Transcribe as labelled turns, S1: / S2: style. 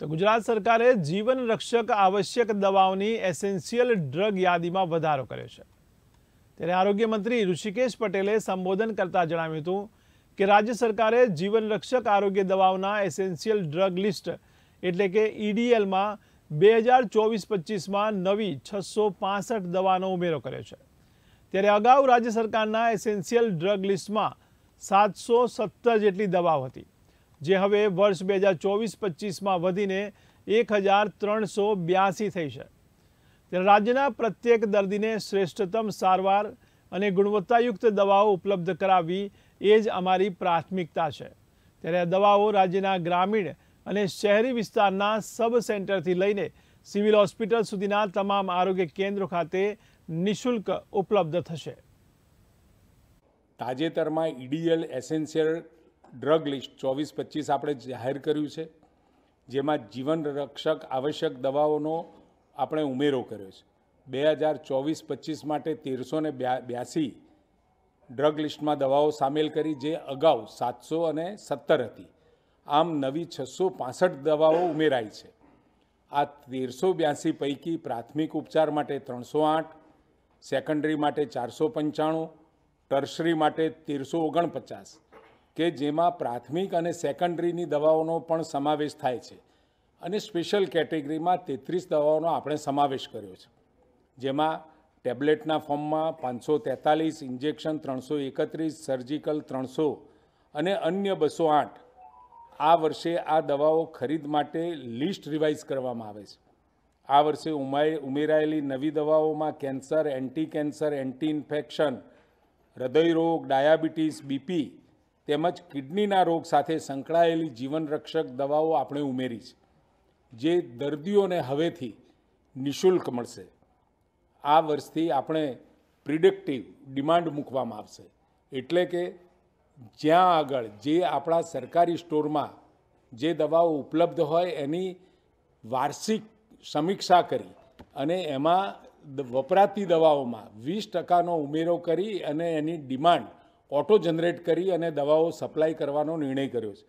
S1: તો ગુજરાત સરકારે જીવન રક્ષક આવશ્યક દવાઓની એસેન્શિયલ ડ્રગ યાદીમાં વધારો કર્યો છે ત્યારે આરોગ્ય મંત્રી ઋષિકેશ પટેલે સંબોધન કરતા જણાવ્યું હતું કે રાજ્ય સરકારે જીવન રક્ષક આરોગ્ય દવાઓના એસેન્શિયલ ડ્રગ લિસ્ટ એટલે કે ઈડીએલમાં બે હજાર ચોવીસ પચીસમાં નવી છસો પાસઠ દવાનો ઉમેરો કર્યો છે ત્યારે અગાઉ રાજ્ય સરકારના એસેન્શિયલ ડ્રગ લિસ્ટમાં સાતસો સત્તર જેટલી દવાઓ હતી જે હવે વર્ષ બે હજાર ચોવીસ પચીસમાં વધીને એક હજાર ત્રણસો બ્યાસી થઈ છે ત્યારે રાજ્યના પ્રત્યેક દર્દીને શ્રેષ્ઠતમ સારવાર અને ગુણવત્તાયુક્ત દવાઓ ઉપલબ્ધ કરાવવી એ જ અમારી પ્રાથમિકતા છે ત્યારે આ દવાઓ રાજ્યના ગ્રામીણ અને શહેરી વિસ્તારના સબ સેન્ટરથી લઈને સિવિલ હોસ્પિટલ સુધીના તમામ આરોગ્ય કેન્દ્રો ખાતે નિઃશુલ્ક ઉપલબ્ધ થશે તાજેતરમાં
S2: ઇડીએલ એસેન્શિયલ ડ્રગ લિસ્ટ ચોવીસ પચીસ આપણે જાહેર કર્યું છે જેમાં જીવન રક્ષક આવશ્યક દવાઓનો આપણે ઉમેરો કર્યો છે બે હજાર ચોવીસ પચીસ માટે તેરસો ને બ્યાસી ડ્રગ લિસ્ટમાં દવાઓ સામેલ કરી જે અગાઉ સાતસો અને સત્તર હતી આમ નવી છસો પાસઠ દવાઓ ઉમેરાઈ છે આ તેરસો બ્યાસી પૈકી પ્રાથમિક ઉપચાર માટે ત્રણસો આઠ સેકન્ડરી માટે ચારસો પંચાણું ટર્શરી માટે તેરસો ઓગણપચાસ કે જેમાં પ્રાથમિક અને સેકન્ડરીની દવાઓનો પણ સમાવેશ થાય છે અને સ્પેશિયલ કેટેગરીમાં તેત્રીસ દવાઓનો આપણે સમાવેશ કર્યો છે જેમાં ટેબ્લેટના ફોર્મમાં પાંચસો તેતાલીસ ઇન્જેક્શન ત્રણસો એકત્રીસ સર્જિકલ ત્રણસો અને અન્ય બસો આઠ આ વર્ષે આ દવાઓ ખરીદ માટે લિસ્ટ રિવાઇઝ કરવામાં આવે છે આ વર્ષે ઉમાય ઉમેરાયેલી નવી દવાઓમાં cancer anti cancer anti infection હૃદયરોગ ડાયાબિટીસ બીપી તેમજ કિડનીના રોગ સાથે સંકળાયેલી જીવનરક્ષક દવાઓ આપણે ઉમેરી છે જે દર્દીઓને હવેથી નિઃશુલ્ક મળશે આ વર્ષથી આપણે પ્રિડિક્ટિવ ડિમાન્ડ મૂકવામાં આવશે એટલે કે જ્યાં આગળ જે આપણા સરકારી સ્ટોરમાં જે દવાઓ ઉપલબ્ધ હોય એની વાર્ષિક સમીક્ષા કરી અને એમાં વપરાતી દવાઓમાં વીસ ટકાનો ઉમેરો કરી અને એની ડિમાન્ડ ઓટો જનરેટ કરી અને દવાઓ સપ્લાય કરવાનો નિર્ણય કર્યો છે